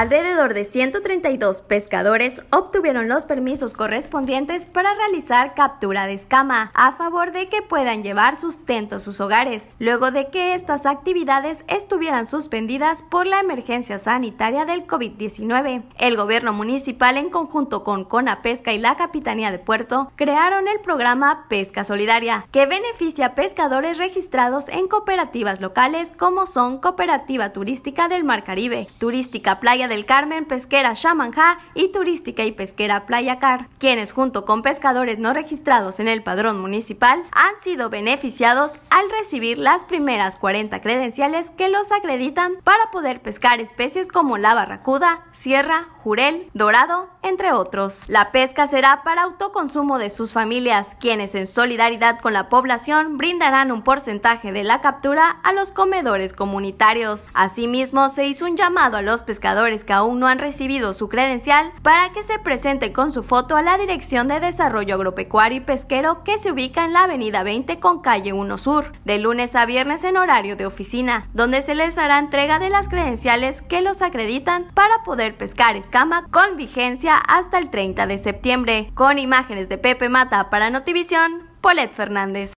Alrededor de 132 pescadores obtuvieron los permisos correspondientes para realizar captura de escama a favor de que puedan llevar sustento a sus hogares, luego de que estas actividades estuvieran suspendidas por la emergencia sanitaria del COVID-19. El gobierno municipal en conjunto con Conapesca y la Capitanía de Puerto crearon el programa Pesca Solidaria, que beneficia a pescadores registrados en cooperativas locales como son Cooperativa Turística del Mar Caribe, Turística Playa del Carmen, Pesquera Shamanja y Turística y Pesquera Playa Car, quienes junto con pescadores no registrados en el padrón municipal han sido beneficiados al recibir las primeras 40 credenciales que los acreditan para poder pescar especies como la barracuda, sierra, jurel, dorado, entre otros. La pesca será para autoconsumo de sus familias, quienes en solidaridad con la población brindarán un porcentaje de la captura a los comedores comunitarios. Asimismo, se hizo un llamado a los pescadores que aún no han recibido su credencial para que se presente con su foto a la Dirección de Desarrollo Agropecuario y Pesquero que se ubica en la Avenida 20 con calle 1 Sur, de lunes a viernes en horario de oficina, donde se les hará entrega de las credenciales que los acreditan para poder pescar escama con vigencia hasta el 30 de septiembre. Con imágenes de Pepe Mata para Notivisión, Polet Fernández.